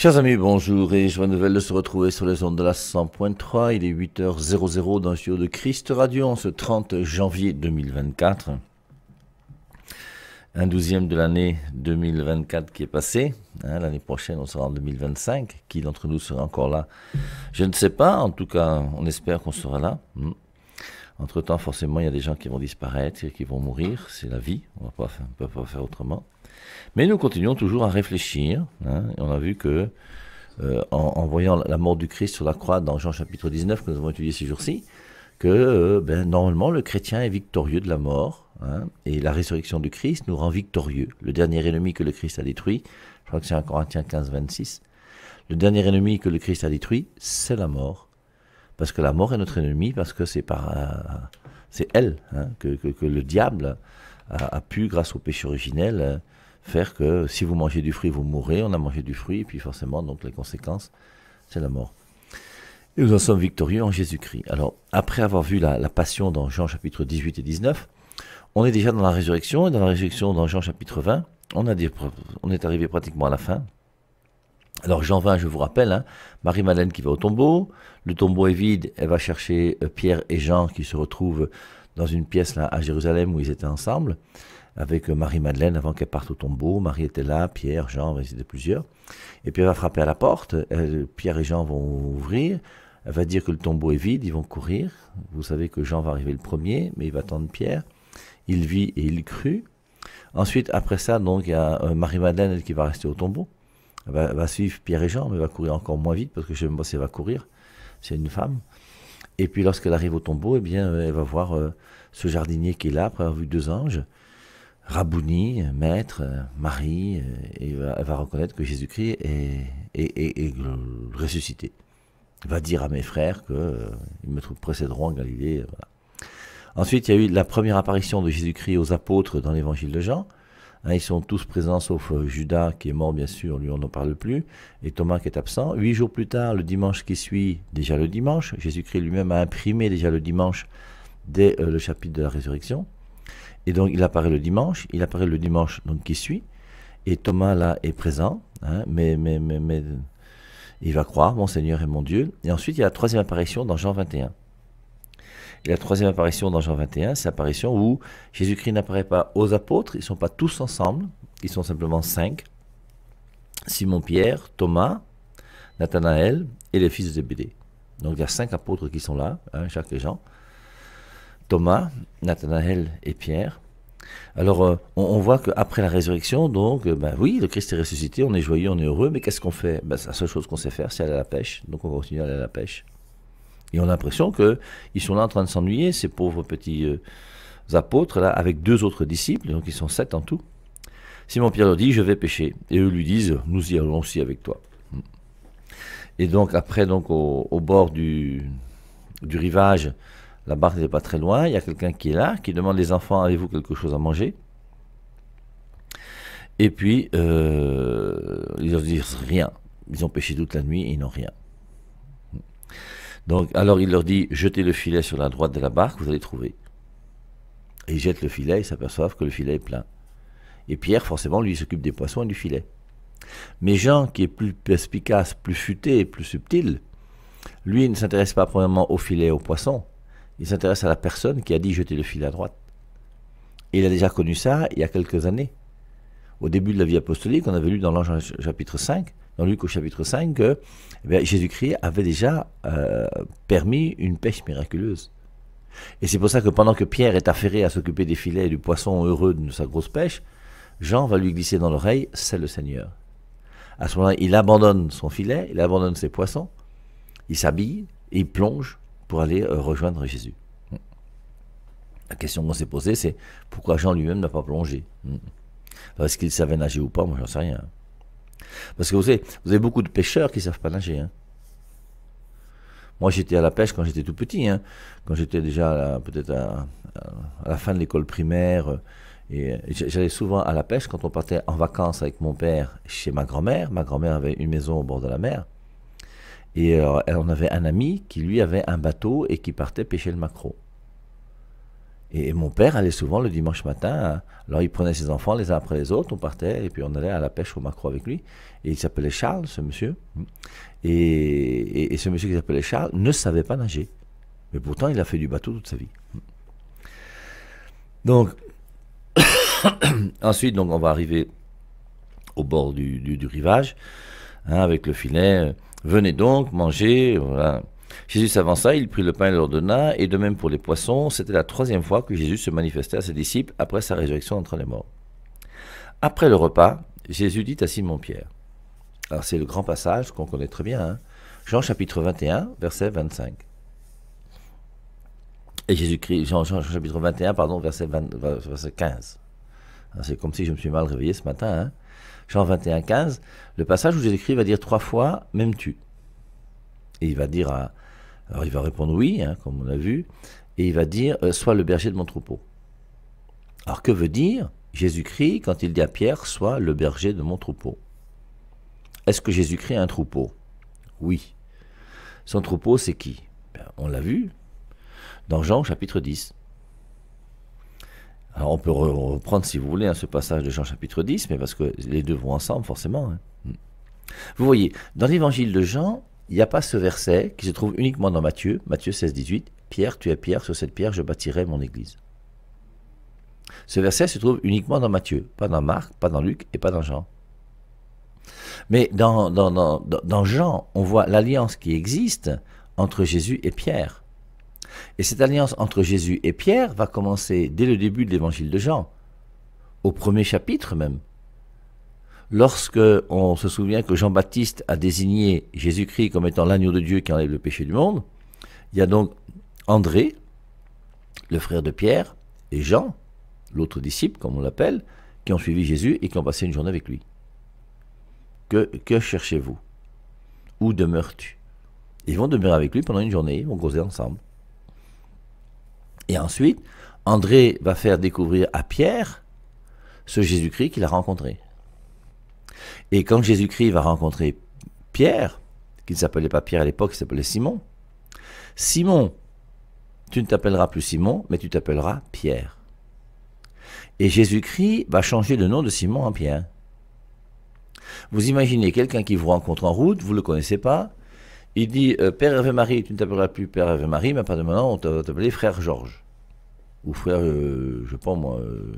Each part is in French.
Chers amis, bonjour et joie nouvelle de se retrouver sur les ondes de la 100.3. Il est 8h00 dans le studio de Christ Radio ce 30 janvier 2024. Un douzième de l'année 2024 qui est passé. Hein, l'année prochaine, on sera en 2025. Qui d'entre nous sera encore là Je ne sais pas. En tout cas, on espère qu'on sera là. Hmm. Entre-temps, forcément, il y a des gens qui vont disparaître, qui vont mourir. C'est la vie. On ne peut pas faire autrement. Mais nous continuons toujours à réfléchir. Hein, on a vu que, euh, en, voyant la mort du Christ sur la croix dans Jean chapitre 19, que nous avons étudié ces jours-ci, que euh, ben, normalement le chrétien est victorieux de la mort. Hein, et la résurrection du Christ nous rend victorieux. Le dernier ennemi que le Christ a détruit, je crois que c'est 1 Corinthiens 15, 26. Le dernier ennemi que le Christ a détruit, c'est la mort. Parce que la mort est notre ennemi, parce que c'est euh, elle hein, que, le diable a, a, pu, grâce au péché originel, faire que si vous mangez du fruit, vous mourrez. On a mangé du fruit, et puis forcément, donc les conséquences, c'est la mort. Et nous en sommes victorieux en Jésus-Christ. Alors, après avoir vu la, passion dans Jean chapitre 18 et 19, on est déjà dans la résurrection, et dans la résurrection dans Jean chapitre 20, on, a des, on est arrivé pratiquement à la fin. Alors Jean 20, je vous rappelle, hein, Marie-Madeleine qui va au tombeau, le tombeau est vide, elle va chercher euh, Pierre et Jean qui se retrouvent dans une pièce là à Jérusalem où ils étaient ensemble avec euh, Marie-Madeleine avant qu'elle parte au tombeau. Marie était là, Pierre, Jean, ils étaient plusieurs. Et puis elle va frapper à la porte, Pierre et Jean vont ouvrir, elle va dire que le tombeau est vide, ils vont courir. Vous savez que Jean va arriver le premier, mais il va attendre Pierre. Il vit et il crut. Ensuite, après ça, donc, il y a euh, Marie-Madeleine, qui va rester au tombeau. Elle va, suivre Pierre et Jean, mais elle va courir encore moins vite, parce que je ne sais même pas si elle va courir. C'est une femme. Et puis lorsqu'elle arrive au tombeau, eh bien, euh, elle va voir ce jardinier qui est là, après avoir vu deux anges. Rabouni, maître, Marie, euh, et elle va reconnaître que Jésus-Christ est, ressuscité. va dire à mes frères qu'ils euh, me précéderont en Galilée. Euh, Ensuite, il y a eu la première apparition de Jésus-Christ aux apôtres dans l'évangile de Jean. Hein, ils sont tous présents sauf Judas qui est mort, bien sûr, lui on n'en parle plus, et Thomas qui est absent. Huit jours plus tard, le dimanche qui suit, déjà le dimanche, Jésus-Christ lui-même a imprimé déjà le dimanche dès le chapitre de la résurrection. Et donc il apparaît le dimanche, il apparaît le dimanche donc qui suit. Et Thomas là est présent, hein, mais, mais, mais, il va croire, mon Seigneur et mon Dieu. Et ensuite il y a la troisième apparition dans Jean 21. Et la troisième apparition dans Jean 21, c'est l'apparition où Jésus-Christ n'apparaît pas aux apôtres, ils ne sont pas tous ensemble, ils sont simplement cinq. Simon-Pierre, Thomas, Nathanaël et les fils de Zébédée. Donc il y a cinq apôtres qui sont là, hein, chaque Jean. Thomas, Nathanaël et Pierre. Alors, euh, on, voit qu'après la résurrection, donc, euh, ben oui, le Christ est ressuscité, on est joyeux, on est heureux, mais qu'est-ce qu'on fait ben, La seule chose qu'on sait faire, c'est aller à la pêche. Donc, on continue à aller à la pêche. Et on a l'impression qu'ils sont là en train de s'ennuyer, ces pauvres petits euh, apôtres, là, avec deux autres disciples, donc ils sont sept en tout. Simon-Pierre leur dit, je vais pêcher. Et eux lui disent, nous y allons aussi avec toi. Et donc, après, donc, au, bord du rivage, la barque n'est pas très loin, il y a quelqu'un qui est là, qui demande les enfants, avez-vous quelque chose à manger Et puis, euh, ils leur disent rien. Ils ont pêché toute la nuit et ils n'ont rien. Donc, alors il leur dit, jetez le filet sur la droite de la barque, vous allez trouver. Et ils jettent le filet, ils s'aperçoivent que le filet est plein. Et Pierre, forcément, lui, s'occupe des poissons et du filet. Mais Jean, qui est plus perspicace, plus futé, plus subtil, lui, il ne s'intéresse pas premièrement au filet et aux poissons. Il s'intéresse à la personne qui a dit jeter le fil à droite. il a déjà connu ça il y a quelques années. Au début de la vie apostolique, on avait lu dans l'Ange chapitre 5, dans Luc au chapitre 5, que eh Jésus-Christ avait déjà euh, permis une pêche miraculeuse. Et c'est pour ça que pendant que Pierre est affairé à s'occuper des filets et du poisson heureux de sa grosse pêche, Jean va lui glisser dans l'oreille, c'est le Seigneur. À ce moment-là, il abandonne son filet, il abandonne ses poissons, il s'habille, il plonge, pour aller euh, rejoindre Jésus. La question qu'on s'est posée, c'est pourquoi Jean lui-même n'a pas plongé hmm. Est-ce qu'il savait nager ou pas Moi, j'en sais rien. Parce que vous savez, vous avez beaucoup de pêcheurs qui ne savent pas nager. Hein. Moi, j'étais à la pêche quand j'étais tout petit, hein. quand j'étais déjà peut-être à, la fin de l'école primaire. Euh, j'allais souvent à la pêche quand on partait en vacances avec mon père chez ma grand-mère. Ma grand-mère avait une maison au bord de la mer. Et euh, on avait un ami qui, lui, avait un bateau et qui partait pêcher le maquereau. Et, mon père allait souvent le dimanche matin. Hein. Alors, il prenait ses enfants les uns après les autres, on partait et puis on allait à la pêche au maquereau avec lui. Et il s'appelait Charles, ce monsieur. Et, ce monsieur qui s'appelait Charles ne savait pas nager. Mais pourtant, il a fait du bateau toute sa vie. Donc, ensuite, donc, on va arriver au bord du, rivage, hein, avec le filet. Venez donc, manger. Voilà. Jésus s'avança, il prit le pain et l'ordonna, et de même pour les poissons, c'était la troisième fois que Jésus se manifestait à ses disciples après sa résurrection entre les morts. Après le repas, Jésus dit à Simon-Pierre, alors c'est le grand passage qu'on connaît très bien, hein. Jean chapitre 21, verset 25. Et Jésus-Christ, Jean, chapitre 21, pardon, verset, verset 15. Hein, c'est comme si je me suis mal réveillé ce matin. Hein? Jean 21, 15, le passage où Jésus-Christ va dire trois fois M'aimes-tu Et il va dire à. Alors il va répondre oui, hein, comme on l'a vu, et il va dire euh, Sois le berger de mon troupeau. Alors que veut dire Jésus-Christ quand il dit à Pierre Sois le berger de mon troupeau Est-ce que Jésus-Christ a un troupeau Oui. Son troupeau, c'est qui ben, On l'a vu dans Jean chapitre 10 on peut reprendre, si vous voulez, hein, ce passage de Jean chapitre 10, mais parce que les deux vont ensemble, forcément. Hein. Mm. Vous voyez, dans l'évangile de Jean, il n'y a pas ce verset qui se trouve uniquement dans Matthieu, Matthieu 16, 18, Pierre, tu es Pierre, sur cette pierre je bâtirai mon église. Ce verset se trouve uniquement dans Matthieu, pas dans Marc, pas dans Luc et pas dans Jean. Mais dans, dans, dans Jean, on voit l'alliance qui existe entre Jésus et Pierre. Et cette alliance entre Jésus et Pierre va commencer dès le début de l'évangile de Jean, au premier chapitre même. Lorsque on se souvient que Jean-Baptiste a désigné Jésus-Christ comme étant l'agneau de Dieu qui enlève le péché du monde, il y a donc André, le frère de Pierre, et Jean, l'autre disciple comme on l'appelle, qui ont suivi Jésus et qui ont passé une journée avec lui. Que, que cherchez-vous Où demeures-tu Ils vont demeurer avec lui pendant une journée, ils vont causer ensemble. Et ensuite, André va faire découvrir à Pierre ce Jésus-Christ qu'il a rencontré. Et quand Jésus-Christ va rencontrer Pierre, qui ne s'appelait pas Pierre à l'époque, il s'appelait Simon, Simon, tu ne t'appelleras plus Simon, mais tu t'appelleras Pierre. Et Jésus-Christ va changer le nom de Simon en Pierre. Vous imaginez quelqu'un qui vous rencontre en route, vous ne le connaissez pas, il dit euh, Père Hervé-Marie, tu ne t'appelleras plus Père Hervé-Marie, mais à partir de maintenant, on va t'appeler Frère Georges. Ou Frère, euh, je pense pas moi, euh,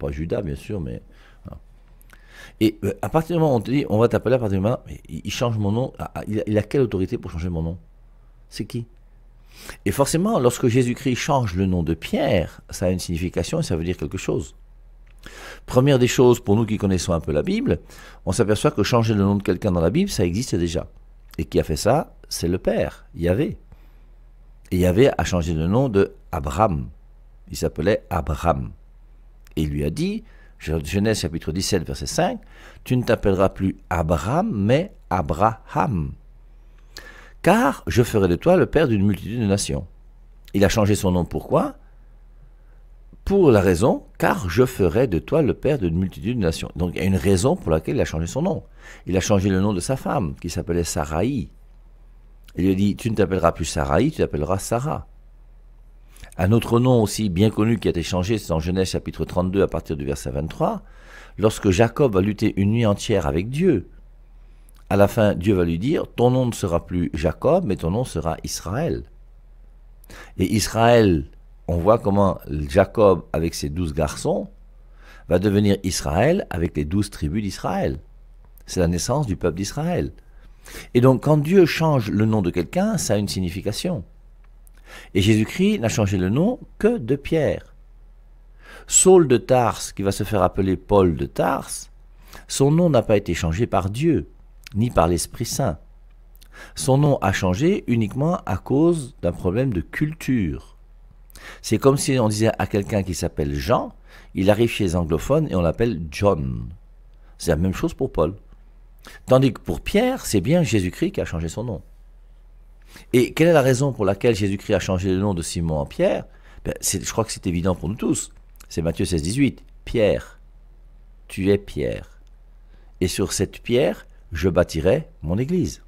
pas Judas, bien sûr, mais. Hein. Et à partir du moment où on te dit On va t'appeler à partir de maintenant, il, change mon nom. Ah, ah, il a quelle autorité pour changer mon nom C'est qui et forcément, lorsque Jésus-Christ change le nom de Pierre, ça a une signification et ça veut dire quelque chose. Première des choses, pour nous qui connaissons un peu la Bible, on s'aperçoit que changer le nom de quelqu'un dans la Bible, ça existe déjà. Et qui a fait ça C'est le père, Yahvé. Et Yahvé a changé le nom de Abraham. Il s'appelait Abraham. Et il lui a dit, Genèse chapitre 17, verset 5, Tu ne t'appelleras plus Abraham, mais Abraham. Car je ferai de toi le père d'une multitude de nations. Il a changé son nom pourquoi pour la raison, car je ferai de toi le père d'une multitude de nations. Donc il y a une raison pour laquelle il a changé son nom. Il a changé le nom de sa femme, qui s'appelait Sarai. Il lui a dit, tu ne t'appelleras plus Sarai, tu t'appelleras Sarah. Un autre nom aussi bien connu qui a été changé, c'est en Genèse chapitre 32 à partir du verset 23, lorsque Jacob va lutter une nuit entière avec Dieu. À la fin, Dieu va lui dire, ton nom ne sera plus Jacob, mais ton nom sera Israël. Et Israël, on voit comment Jacob, avec ses douze garçons, va devenir Israël avec les douze tribus d'Israël. C'est la naissance du peuple d'Israël. Et donc quand Dieu change le nom de quelqu'un, ça a une signification. Et Jésus-Christ n'a changé le nom que de Pierre. Saul de Tars, qui va se faire appeler Paul de Tars, son nom n'a pas été changé par Dieu, ni par l'Esprit Saint. Son nom a changé uniquement à cause d'un problème de culture. C'est comme si on disait à quelqu'un qui s'appelle Jean, il arrive chez les anglophones et on l'appelle John. C'est la même chose pour Paul. Tandis que pour Pierre, c'est bien Jésus-Christ qui a changé son nom. Et quelle est la raison pour laquelle Jésus-Christ a changé le nom de Simon en Pierre ben, Je crois que c'est évident pour nous tous. C'est Matthieu 16, 18. Pierre, tu es Pierre. Et sur cette pierre, je bâtirai mon église.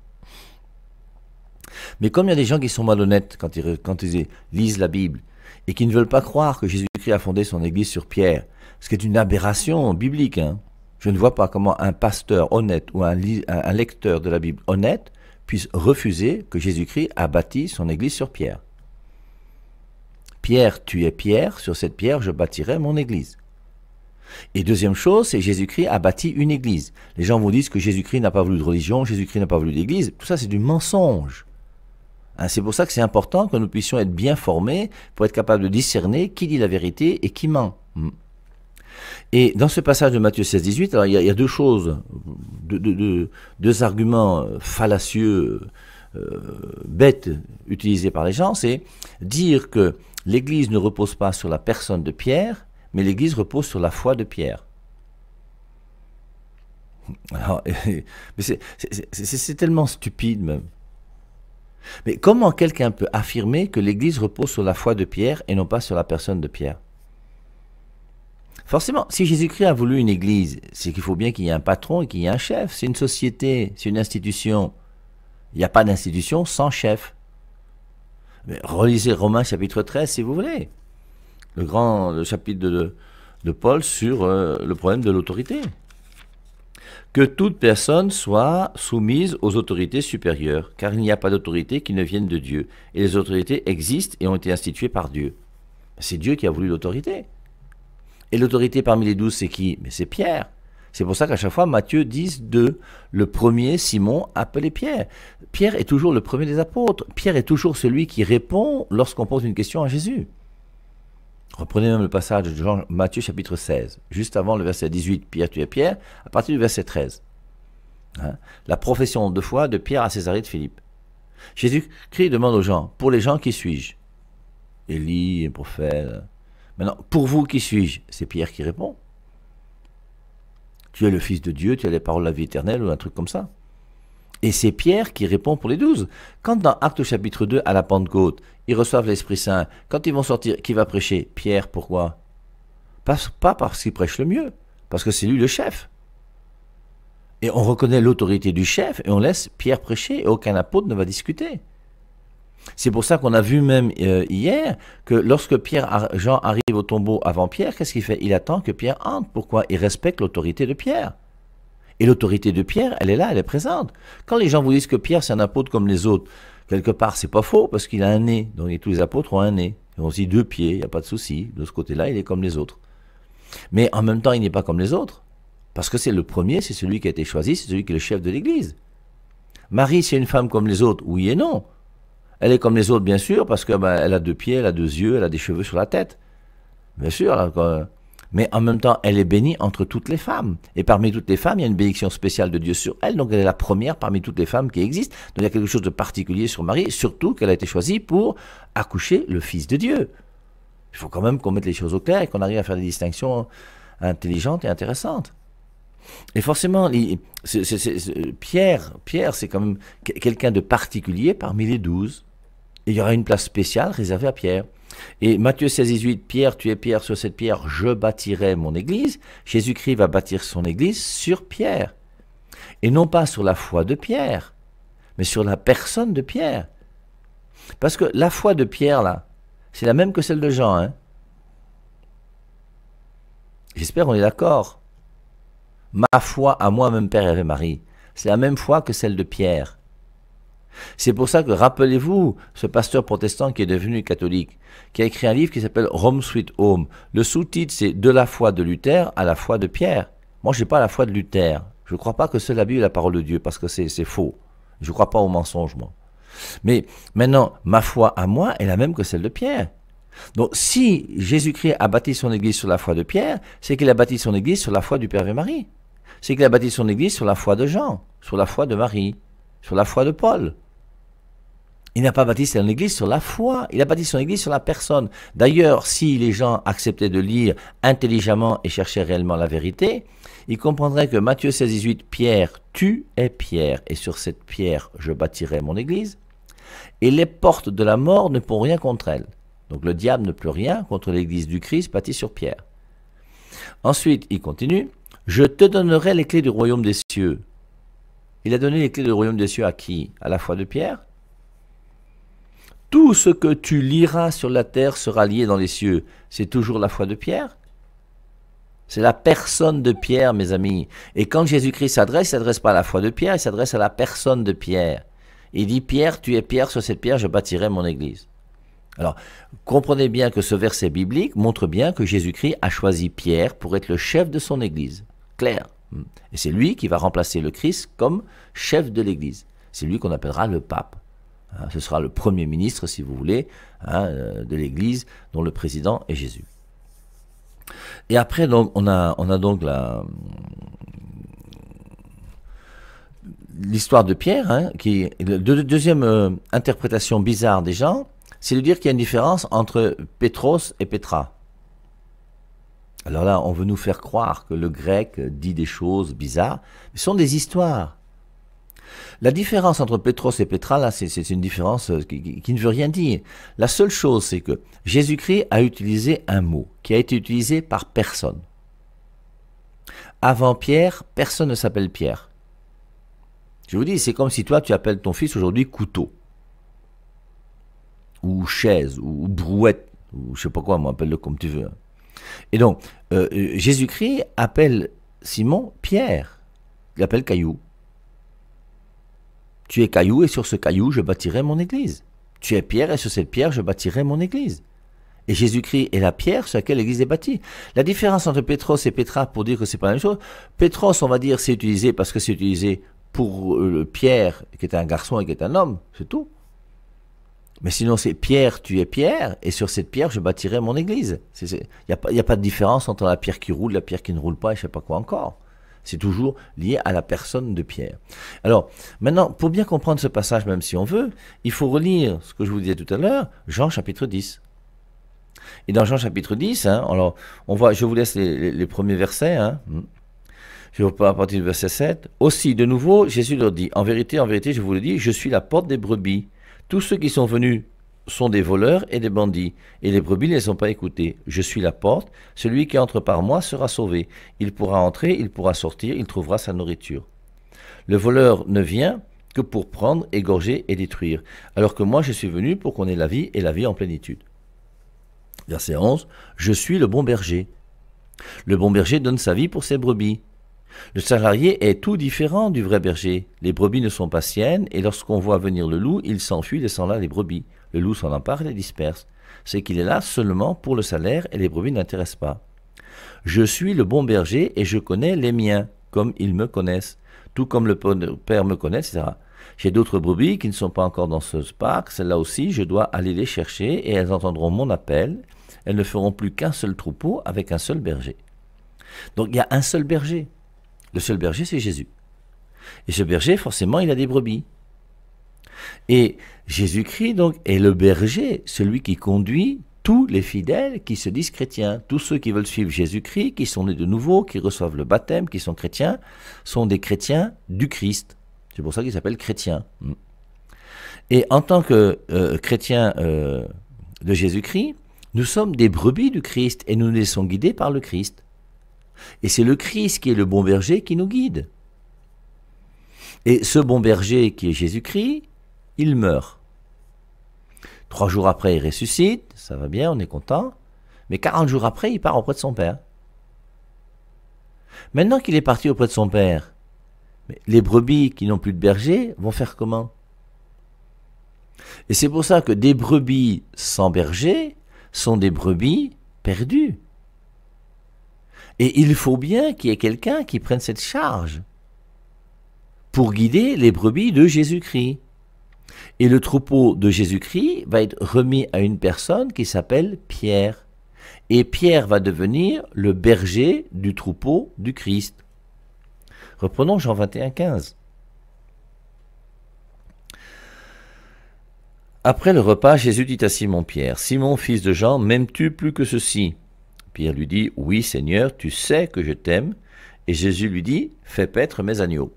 Mais comme il y a des gens qui sont malhonnêtes quand ils lisent la Bible, et qui ne veulent pas croire que Jésus-Christ a fondé son Église sur Pierre, ce qui est une aberration biblique. Hein. Je ne vois pas comment un pasteur honnête ou un, un lecteur de la Bible honnête puisse refuser que Jésus-Christ a bâti son Église sur Pierre. Pierre, tu es Pierre, sur cette pierre je bâtirai mon Église. Et deuxième chose, c'est Jésus-Christ a bâti une église. Les gens vous disent que Jésus-Christ n'a pas voulu de religion, Jésus-Christ n'a pas voulu d'église. Tout ça, c'est du mensonge. Hein, c'est pour ça que c'est important que nous puissions être bien formés pour être capables de discerner qui dit la vérité et qui ment. Hmm. Et dans ce passage de Matthieu 16, 18, alors il, y a, deux choses, deux, arguments euh, fallacieux, euh, bêtes utilisés par les gens, c'est dire que l'Église ne repose pas sur la personne de Pierre, mais l'Église repose sur la foi de Pierre. Hmm. c'est tellement stupide même. Mais comment quelqu'un peut affirmer que l'Église repose sur la foi de Pierre et non pas sur la personne de Pierre Forcément, si Jésus-Christ a voulu une Église, c'est qu'il faut bien qu'il y ait un patron et qu'il y ait un chef. C'est une société, c'est une institution. Il n'y a pas d'institution sans chef. Mais relisez Romains chapitre 13 si vous voulez. Le grand le chapitre de, Paul sur euh, le problème de l'autorité que toute personne soit soumise aux autorités supérieures, car il n'y a pas d'autorité qui ne vienne de Dieu. Et les autorités existent et ont été instituées par Dieu. C'est Dieu qui a voulu l'autorité. Et l'autorité parmi les douze, c'est qui Mais c'est Pierre. C'est pour ça qu'à chaque fois, Matthieu 10, 2, le premier, Simon, appelé Pierre. Pierre est toujours le premier des apôtres. Pierre est toujours celui qui répond lorsqu'on pose une question à Jésus. Reprenez même le passage de Jean, Matthieu chapitre 16, juste avant le verset 18, Pierre, tu es Pierre, à partir du verset 13. Hein? La profession de foi de Pierre à Césarée de Philippe. Jésus-Christ demande aux gens, pour les gens, qui suis-je Élie, un prophète. Maintenant, pour vous, qui suis-je C'est Pierre qui répond. Tu es le Fils de Dieu, tu as les paroles de la vie éternelle ou un truc comme ça. Et c'est Pierre qui répond pour les douze. Quand dans Actes chapitre 2, à la Pentecôte, ils reçoivent l'Esprit Saint, quand ils vont sortir, qui va prêcher Pierre, pourquoi pas, pas parce qu'il prêche le mieux, parce que c'est lui le chef. Et on reconnaît l'autorité du chef et on laisse Pierre prêcher et aucun apôtre ne va discuter. C'est pour ça qu'on a vu même euh, hier que lorsque Pierre, Jean arrive au tombeau avant Pierre, qu'est-ce qu'il fait Il attend que Pierre entre. Pourquoi Il respecte l'autorité de Pierre. Et l'autorité de Pierre, elle est là, elle est présente. Quand les gens vous disent que Pierre, c'est un apôtre comme les autres, quelque part, c'est pas faux, parce qu'il a un nez. Donc, tous les apôtres ont un nez. Et on aussi dit deux pieds, il n'y a pas de souci. De ce côté-là, il est comme les autres. Mais en même temps, il n'est pas comme les autres. Parce que c'est le premier, c'est celui qui a été choisi, c'est celui qui est le chef de l'Église. Marie, c'est une femme comme les autres, oui et non. Elle est comme les autres, bien sûr, parce qu'elle ben, a deux pieds, elle a deux yeux, elle a des cheveux sur la tête. Bien sûr, là mais en même temps, elle est bénie entre toutes les femmes. Et parmi toutes les femmes, il y a une bénédiction spéciale de Dieu sur elle, donc elle est la première parmi toutes les femmes qui existent. Donc il y a quelque chose de particulier sur Marie, surtout qu'elle a été choisie pour accoucher le Fils de Dieu. Il faut quand même qu'on mette les choses au clair et qu'on arrive à faire des distinctions hein, intelligentes et intéressantes. Et forcément, Pierre, Pierre, c'est quand même quelqu'un de particulier parmi les douze il y aura une place spéciale réservée à Pierre. Et Matthieu 16, 18, Pierre, tu es Pierre, sur cette pierre, je bâtirai mon église. Jésus-Christ va bâtir son église sur Pierre. Et non pas sur la foi de Pierre, mais sur la personne de Pierre. Parce que la foi de Pierre, là, c'est la même que celle de Jean. Hein J'espère qu'on est d'accord. Ma foi à moi-même, Père et Marie, c'est la même foi que celle de Pierre. C'est pour ça que, rappelez-vous, ce pasteur protestant qui est devenu catholique, qui a écrit un livre qui s'appelle Rome Sweet Home. Le sous-titre, c'est De la foi de Luther à la foi de Pierre. Moi, je n'ai pas la foi de Luther. Je ne crois pas que cela la Bible la parole de Dieu, parce que c'est faux. Je ne crois pas au mensonge. moi. Mais maintenant, ma foi à moi est la même que celle de Pierre. Donc, si Jésus-Christ a bâti son Église sur la foi de Pierre, c'est qu'il a bâti son Église sur la foi du Père et Marie. C'est qu'il a bâti son Église sur la foi de Jean, sur la foi de Marie sur la foi de Paul. Il n'a pas bâti son église sur la foi, il a bâti son église sur la personne. D'ailleurs, si les gens acceptaient de lire intelligemment et cherchaient réellement la vérité, ils comprendraient que Matthieu 16, 18, Pierre, tu es Pierre, et sur cette pierre je bâtirai mon église, et les portes de la mort ne pourront rien contre elle. Donc le diable ne peut rien contre l'église du Christ bâtie sur Pierre. Ensuite, il continue, je te donnerai les clés du royaume des cieux. Il a donné les clés du royaume des cieux à qui À la foi de Pierre Tout ce que tu liras sur la terre sera lié dans les cieux. C'est toujours la foi de Pierre c'est la personne de Pierre, mes amis. Et quand Jésus-Christ s'adresse, il s'adresse pas à la foi de Pierre, il s'adresse à la personne de Pierre. Il dit, Pierre, tu es Pierre, sur cette pierre, je bâtirai mon église. Alors, comprenez bien que ce verset biblique montre bien que Jésus-Christ a choisi Pierre pour être le chef de son église. Claire. Hmm. Et c'est lui qui va remplacer le Christ comme chef de l'Église. C'est lui qu'on appellera le pape. Hein, ce sera le premier ministre, si vous voulez, hein, euh, de l'Église, dont le président est Jésus. Et après, on a, donc la, l'histoire de Pierre, hein, qui deuxième euh, interprétation bizarre des gens, c'est de dire qu'il y a une différence entre Pétros et Petra. Alors là, on veut nous faire croire que le grec dit des choses bizarres, mais ce sont des histoires. La différence entre Pétros et Pétra, là, c'est une différence euh, qui, ne veut rien dire. La seule chose, c'est que Jésus-Christ a utilisé un mot qui a été utilisé par personne. Avant Pierre, personne ne s'appelle Pierre. Je vous dis, c'est comme si toi, tu appelles ton fils aujourd'hui couteau, ou chaise, ou brouette, ou je sais pas quoi, on appelle-le comme tu veux. Et donc, euh, Jésus-Christ appelle Simon Pierre. Il l'appelle Caillou. Tu es Caillou et sur ce Caillou, je bâtirai mon église. Tu es Pierre et sur cette pierre, je bâtirai mon église. Et Jésus-Christ est la pierre sur laquelle l'Église est bâtie. La différence entre Pétros et Petra pour dire que c'est pas la même chose, Pétros, on va dire, c'est utilisé parce que c'est utilisé pour euh, le Pierre, qui est un garçon et qui est un homme, c'est tout. Mais sinon, c'est pierre, tu es pierre, et sur cette pierre, je bâtirai mon église. Il n'y a, pas, de différence entre la pierre qui roule, la pierre qui ne roule pas, et je ne sais pas quoi encore. C'est toujours lié à la personne de Pierre. Alors, maintenant, pour bien comprendre ce passage, même si on veut, il faut relire ce que je vous disais tout à l'heure, Jean chapitre 10. Et dans Jean chapitre 10, hein, alors, on voit, je vous laisse les, premiers versets. Hein. Je vous pas à partir du verset 7. Aussi, de nouveau, Jésus leur dit, en vérité, en vérité, je vous le dis, je suis la porte des brebis. Tous ceux qui sont venus sont des voleurs et des bandits, et les brebis ne les ont pas écoutés. Je suis la porte, celui qui entre par moi sera sauvé. Il pourra entrer, il pourra sortir, il trouvera sa nourriture. Le voleur ne vient que pour prendre, égorger et détruire, alors que moi je suis venu pour qu'on ait la vie et la vie en plénitude. Verset 11, Je suis le bon berger. Le bon berger donne sa vie pour ses brebis. Le salarié est tout différent du vrai berger. Les brebis ne sont pas siennes, et lorsqu'on voit venir le loup, il s'enfuit laissant là les brebis. Le loup s'en empare et les disperse. C'est qu'il est là seulement pour le salaire et les brebis n'intéressent pas. Je suis le bon berger et je connais les miens, comme ils me connaissent, tout comme le père me connaît, etc. J'ai d'autres brebis qui ne sont pas encore dans ce parc, celles-là aussi, je dois aller les chercher et elles entendront mon appel. Elles ne feront plus qu'un seul troupeau avec un seul berger. Donc il y a un seul berger. Le seul berger, c'est Jésus. Et ce berger, forcément, il a des brebis. Et Jésus-Christ, donc, est le berger, celui qui conduit tous les fidèles qui se disent chrétiens. Tous ceux qui veulent suivre Jésus-Christ, qui sont nés de nouveau, qui reçoivent le baptême, qui sont chrétiens, sont des chrétiens du Christ. C'est pour ça qu'ils s'appellent chrétiens. Mm. Et en tant que euh, chrétiens euh, de Jésus-Christ, nous sommes des brebis du Christ et nous nous sommes guidés par le Christ. Et c'est le Christ qui est le bon berger qui nous guide. Et ce bon berger qui est Jésus-Christ, il meurt. Trois jours après, il ressuscite, ça va bien, on est content. Mais quarante jours après, il part auprès de son père. Maintenant qu'il est parti auprès de son père, les brebis qui n'ont plus de berger vont faire comment Et c'est pour ça que des brebis sans berger sont des brebis perdues. Et il faut bien qu'il y ait quelqu'un qui prenne cette charge pour guider les brebis de Jésus-Christ. Et le troupeau de Jésus-Christ va être remis à une personne qui s'appelle Pierre. Et Pierre va devenir le berger du troupeau du Christ. Reprenons Jean 21, 15. Après le repas, Jésus dit à Simon-Pierre, Simon fils de Jean, m'aimes-tu plus que ceci il lui dit, Oui Seigneur, tu sais que je t'aime. Et Jésus lui dit, Fais paître mes agneaux.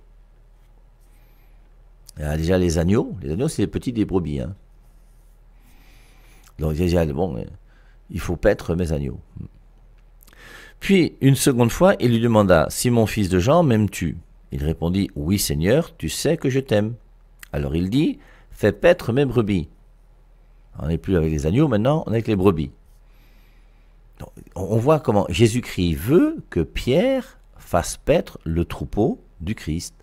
Ah, déjà les agneaux, les agneaux c'est les petits des brebis. Hein. Donc déjà, bon, euh, il faut paître mes agneaux. Puis, une seconde fois, il lui demanda, Si mon fils de Jean, m'aimes-tu Il répondit, Oui Seigneur, tu sais que je t'aime. Alors il dit, Fais paître mes brebis. On n'est plus avec les agneaux maintenant, on est avec les brebis on voit comment Jésus-Christ veut que Pierre fasse paître le troupeau du Christ.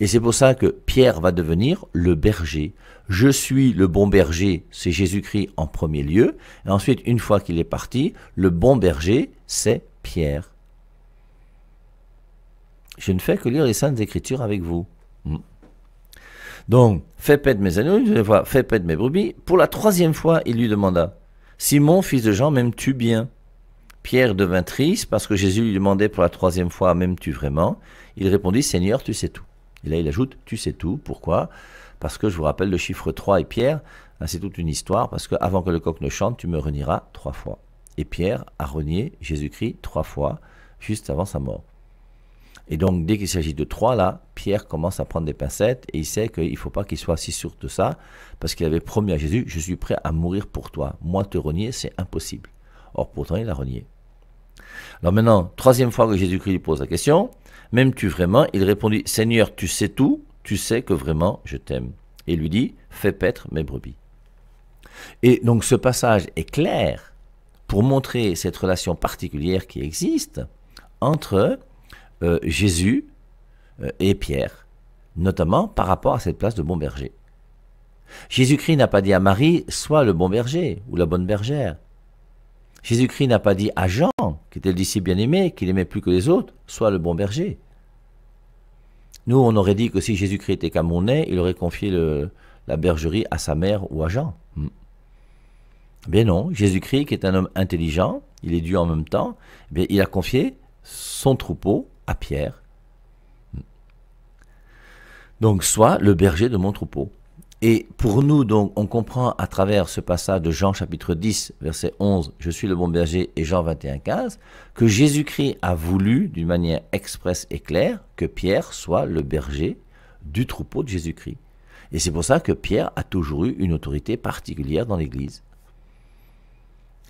Et c'est pour ça que Pierre va devenir le berger. Je suis le bon berger, c'est Jésus-Christ en premier lieu. Et ensuite, une fois qu'il est parti, le bon berger, c'est Pierre. Je ne fais que lire les Saintes Écritures avec vous. Hmm. Donc, fais paître mes agneaux, fais paître mes brebis. Pour la troisième fois, il lui demanda Simon, fils de Jean, m'aimes-tu bien Pierre devint triste parce que Jésus lui demandait pour la troisième fois M'aimes-tu vraiment Il répondit Seigneur, tu sais tout. Et là, il ajoute Tu sais tout. Pourquoi Parce que je vous rappelle le chiffre 3 et Pierre, hein, c'est toute une histoire, parce que avant que le coq ne chante, tu me renieras trois fois. Et Pierre a renié Jésus-Christ trois fois juste avant sa mort. Et donc, dès qu'il s'agit de trois, là, Pierre commence à prendre des pincettes et il sait qu'il ne faut pas qu'il soit si sûr de ça, parce qu'il avait promis à Jésus, je suis prêt à mourir pour toi. Moi, te renier, c'est impossible. Or, pourtant, il a renié. Alors maintenant, troisième fois que Jésus-Christ lui pose la question, m'aimes-tu vraiment Il répondit, Seigneur, tu sais tout, tu sais que vraiment je t'aime. Et il lui dit, fais paître mes brebis. Et donc ce passage est clair pour montrer cette relation particulière qui existe entre euh, Jésus euh, et Pierre, notamment par rapport à cette place de bon berger. Jésus-Christ n'a pas dit à Marie, soit le bon berger ou la bonne bergère. Jésus-Christ n'a pas dit à Jean, qui était le disciple bien-aimé, qu'il aimait plus que les autres, soit le bon berger. Nous, on aurait dit que si Jésus-Christ était nez, il aurait confié la bergerie à sa mère ou à Jean. mais hmm. non, Jésus-Christ, qui est un homme intelligent, il est Dieu en même temps, eh il a confié son troupeau à Pierre. Donc, soit le berger de mon troupeau. Et pour nous, donc, on comprend à travers ce passage de Jean chapitre 10, verset 11, Je suis le bon berger, et Jean 21, 15, que Jésus-Christ a voulu, d'une manière expresse et claire, que Pierre soit le berger du troupeau de Jésus-Christ. Et c'est pour ça que Pierre a toujours eu une autorité particulière dans l'Église.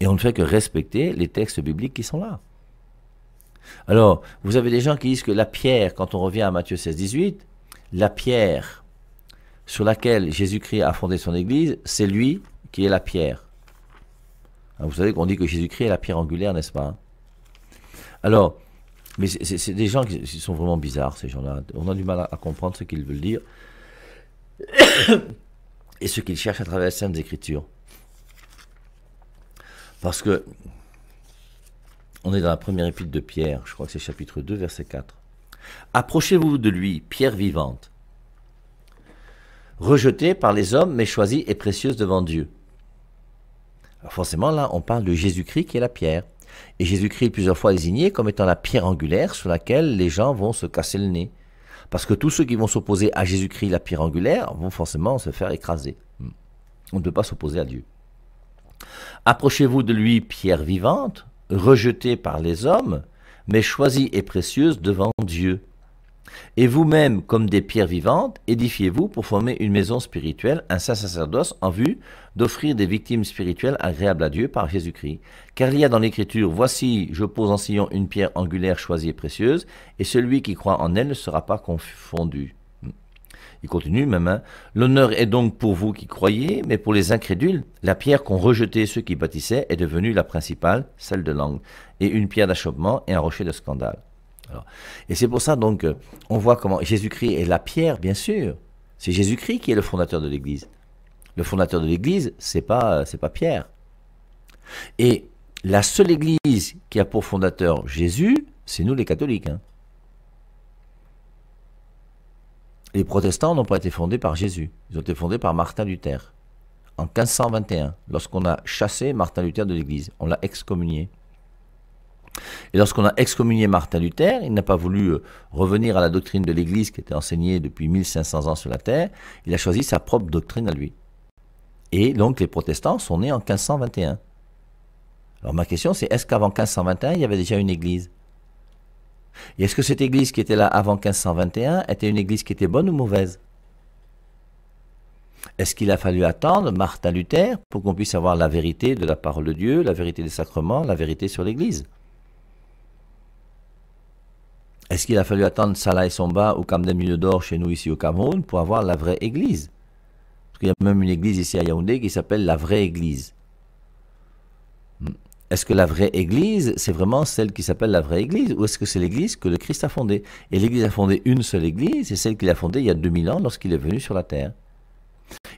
Et on ne fait que respecter les textes bibliques qui sont là. Alors, vous avez des gens qui disent que la pierre, quand on revient à Matthieu 16, 18, la pierre sur laquelle Jésus-Christ a fondé son Église, c'est lui qui est la pierre. Ah, vous savez qu'on dit que Jésus-Christ est la pierre angulaire, n'est-ce pas hein Alors, mais c'est des gens qui sont vraiment bizarres, ces gens-là. On a du mal à, comprendre ce qu'ils veulent dire et ce qu'ils cherchent à travers les Saintes Écritures. Parce que on est dans la première épître de Pierre, je crois que c'est chapitre 2, verset 4. Approchez-vous de lui, pierre vivante, rejetée par les hommes, mais choisie et précieuse devant Dieu. forcément, là, on parle de Jésus-Christ qui est la pierre. Et Jésus-Christ plusieurs fois désigné comme étant la pierre angulaire sur laquelle les gens vont se casser le nez. Parce que tous ceux qui vont s'opposer à Jésus-Christ, la pierre angulaire, vont forcément se faire écraser. Hmm. On ne peut pas s'opposer à Dieu. Approchez-vous de lui, pierre vivante, rejetée par les hommes, mais choisie et précieuse devant Dieu. Et vous-même, comme des pierres vivantes, édifiez-vous pour former une maison spirituelle, un saint sacerdoce, en vue d'offrir des victimes spirituelles agréables à Dieu par Jésus-Christ. Car il y a dans l'Écriture, Voici, je pose en sillon une pierre angulaire choisie et précieuse, et celui qui croit en elle ne sera pas confondu. Il continue même, l'honneur est donc pour vous qui croyez, mais pour les incrédules, la pierre qu'ont rejetée ceux qui bâtissaient est devenue la principale, celle de l'angle, et une pierre d'achoppement et un rocher de scandale. et c'est pour ça donc, euh, on voit comment Jésus-Christ est la pierre, bien sûr. C'est Jésus-Christ qui est le fondateur de l'Église. Le fondateur de l'Église, c'est pas, euh, c'est pas Pierre. Et la seule Église qui a pour fondateur Jésus, c'est nous les catholiques. Hein. Les protestants n'ont pas été fondés par Jésus, ils ont été fondés par Martin Luther. En 1521, lorsqu'on a chassé Martin Luther de l'Église, on l'a excommunié. Et lorsqu'on a excommunié Martin Luther, il n'a pas voulu euh, revenir à la doctrine de l'Église qui était enseignée depuis 1500 ans sur la terre, il a choisi sa propre doctrine à lui. Et donc les protestants sont nés en 1521. Alors ma question c'est, est-ce qu'avant 1521, il y avait déjà une Église et est-ce que cette église qui était là avant 1521 était une église qui était bonne ou mauvaise Est-ce qu'il a fallu attendre Martin Luther pour qu'on puisse avoir la vérité de la parole de Dieu, la vérité des sacrements, la vérité sur l'église Est-ce qu'il a fallu attendre Salah et Somba ou Camden des d'Or chez nous ici au Cameroun pour avoir la vraie église Parce qu'il y a même une église ici à Yaoundé qui s'appelle la vraie église est-ce que la vraie Église, c'est vraiment celle qui s'appelle la vraie Église Ou est-ce que c'est l'Église que le Christ a fondée Et l'Église a fondé une seule Église, c'est celle qu'il a fondée il y a 2000 ans lorsqu'il est venu sur la terre.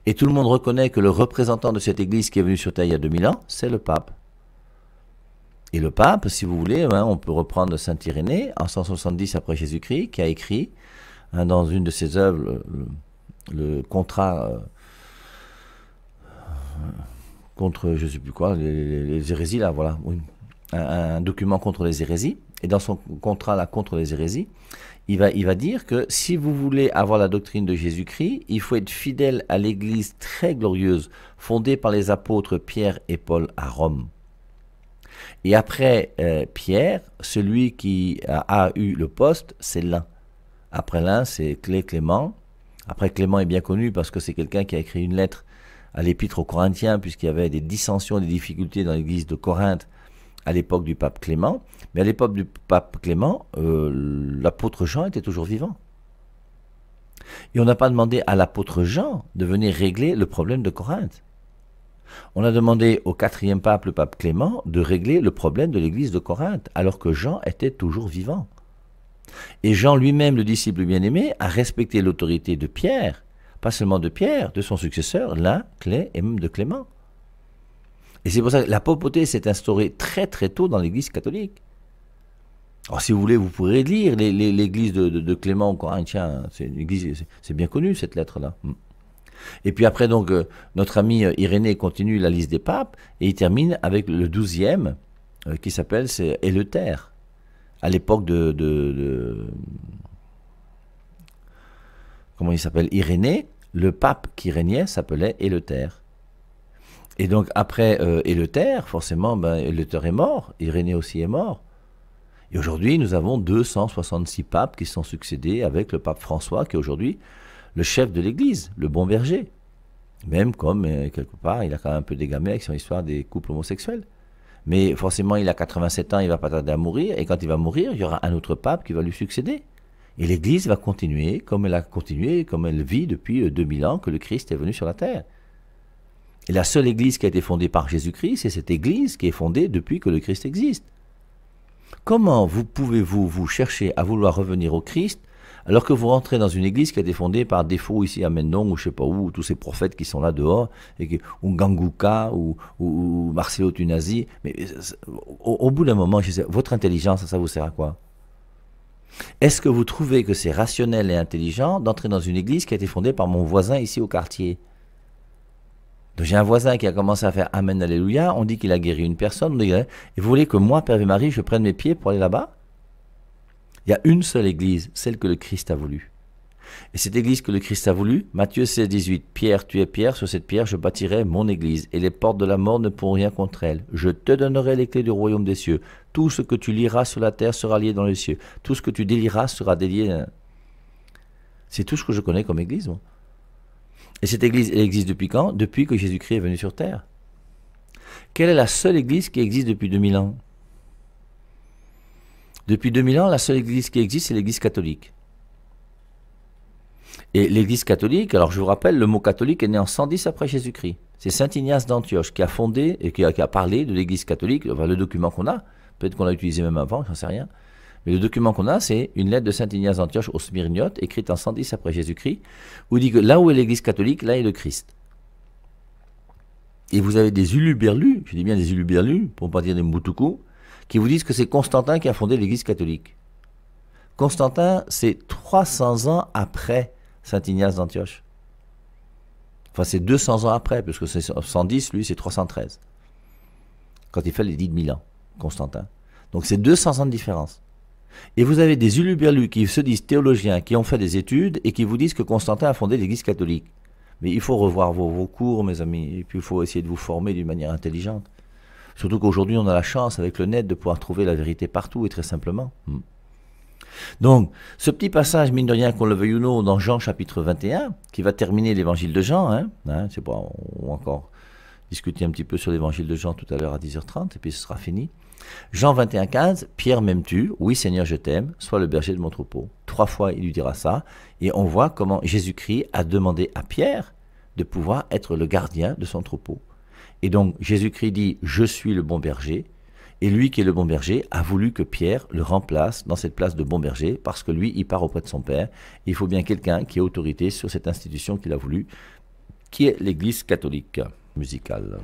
Et tout le monde reconnaît que le représentant de cette Église qui est venu sur terre il y a 2000 ans, c'est le pape. Et le pape, si vous voulez, hein, on peut reprendre Saint Irénée en 170 après Jésus-Christ, qui a écrit hein, dans une de ses œuvres le, contrat... Euh, contre je sais plus quoi, les, hérésies là, voilà, un, document contre les hérésies. Et dans son contrat là contre les hérésies, il va, il va dire que si vous voulez avoir la doctrine de Jésus-Christ, il faut être fidèle à l'Église très glorieuse fondée par les apôtres Pierre et Paul à Rome. Et après euh, Pierre, celui qui a, eu le poste, c'est l'un. Après l'un, c'est Clé Clément. Après Clément est bien connu parce que c'est quelqu'un qui a écrit une lettre à l'épître aux Corinthiens, puisqu'il y avait des dissensions, des difficultés dans l'église de Corinthe à l'époque du pape Clément. Mais à l'époque du pape Clément, euh, l'apôtre Jean était toujours vivant. Et on n'a pas demandé à l'apôtre Jean de venir régler le problème de Corinthe. On a demandé au quatrième pape, le pape Clément, de régler le problème de l'église de Corinthe, alors que Jean était toujours vivant. Et Jean lui-même, le disciple bien-aimé, a respecté l'autorité de Pierre pas seulement de Pierre, de son successeur, l'un, Clé et même de Clément. Et c'est pour ça que la papauté s'est instaurée très très tôt dans l'Église catholique. Alors si vous voulez, vous pourrez lire l'Église de, Clément hein, c'est bien connu cette lettre-là. Mm. Et puis après, donc, euh, notre ami euh, Irénée continue la liste des papes et il termine avec le douzième euh, qui s'appelle Éleuthère, à l'époque de, comment il s'appelle, Irénée, le pape qui régnait s'appelait Éleuther. Et donc après euh, forcément, ben, est mort, Irénée aussi est mort. Et aujourd'hui, nous avons 266 papes qui sont succédés avec le pape François, qui est aujourd'hui le chef de l'Église, le bon berger. Même comme, euh, quelque part, il a quand même un peu dégamé avec son histoire des couples homosexuels. Mais forcément, il a 87 ans, il va pas tarder à mourir, et quand il va mourir, il y aura un autre pape qui va lui succéder. Et l'Église va continuer comme elle a continué, comme elle vit depuis 2000 euh, ans que le Christ est venu sur la terre. Et la seule Église qui a été fondée par Jésus-Christ, c'est cette Église qui est fondée depuis que le Christ existe. Comment vous pouvez-vous vous chercher à vouloir revenir au Christ alors que vous rentrez dans une église qui a été fondée par défaut ici à Mendon ou je sais pas où, tous ces prophètes qui sont là dehors, et ou Ganguka ou, Marcelo Tunasi, mais euh, au, bout d'un moment, je votre intelligence, ça vous sert à quoi est-ce que vous trouvez que c'est rationnel et intelligent d'entrer dans une église qui a été fondée par mon voisin ici au quartier j'ai un voisin qui a commencé à faire Amen, Alléluia, on dit qu'il a guéri une personne, hein, et vous voulez que moi, Père et Marie, je prenne mes pieds pour aller là-bas Il y a une seule église, celle que le Christ a voulu. Et cette église que le Christ a voulu, Matthieu 16, 18, Pierre, tu es Pierre, sur cette pierre je bâtirai mon église, et les portes de la mort ne pourront rien contre elle. Je te donnerai les clés du royaume des cieux. Tout ce que tu liras sur la terre sera lié dans les cieux. Tout ce que tu délieras sera délié. Hein. C'est tout ce que je connais comme église, Et cette église, elle existe depuis quand Depuis que Jésus-Christ est venu sur terre. Quelle est la seule église qui existe depuis 2000 ans Depuis 2000 ans, la seule église qui existe, c'est l'église catholique. Et l'Église catholique, alors je vous rappelle, le mot catholique est né en 110 après Jésus-Christ. C'est Saint Ignace d'Antioche qui a fondé et qui a, parlé de l'Église catholique, enfin, le document qu'on a, peut-être qu'on l'a utilisé même avant, j'en sais rien. Mais le document qu'on a, c'est une lettre de Saint Ignace d'Antioche aux Smyrniotes, écrite en 110 après Jésus-Christ, où il dit que là où est l'Église catholique, là est le Christ. Et vous avez des uluberlus, je dis bien des uluberlus, pour ne pas dire des moutoukous, qui vous disent que c'est Constantin qui a fondé l'Église catholique. Constantin, c'est 300 ans après Saint Ignace d'Antioche. Enfin, c'est 200 ans après, puisque c'est 110, lui, c'est 313. Quand il fait l'édit de Milan, Constantin. Donc c'est 200 ans de différence. Et vous avez des uluberlus qui se disent théologiens, qui ont fait des études et qui vous disent que Constantin a fondé l'Église catholique. Mais il faut revoir vos, cours, mes amis, et puis il faut essayer de vous former d'une manière intelligente. Surtout qu'aujourd'hui, on a la chance, avec le net, de pouvoir trouver la vérité partout et très simplement. Hmm. Donc, ce petit passage, mine de rien, qu'on le veuille ou non, dans Jean chapitre 21, qui va terminer l'évangile de Jean, hein, hein c'est on va encore discuter un petit peu sur l'évangile de Jean tout à l'heure à 10h30, et puis ce sera fini. Jean 21, 15, Pierre m'aimes-tu Oui Seigneur, je t'aime, sois le berger de mon troupeau. Trois fois il lui dira ça, et on voit comment Jésus-Christ a demandé à Pierre de pouvoir être le gardien de son troupeau. Et donc Jésus-Christ dit, je suis le bon berger, et lui, qui est le bon berger, a voulu que Pierre le remplace dans cette place de bon berger, parce que lui, il part auprès de son père. Il faut bien quelqu'un qui ait autorité sur cette institution qu'il a voulu, qui est l'Église catholique musicale.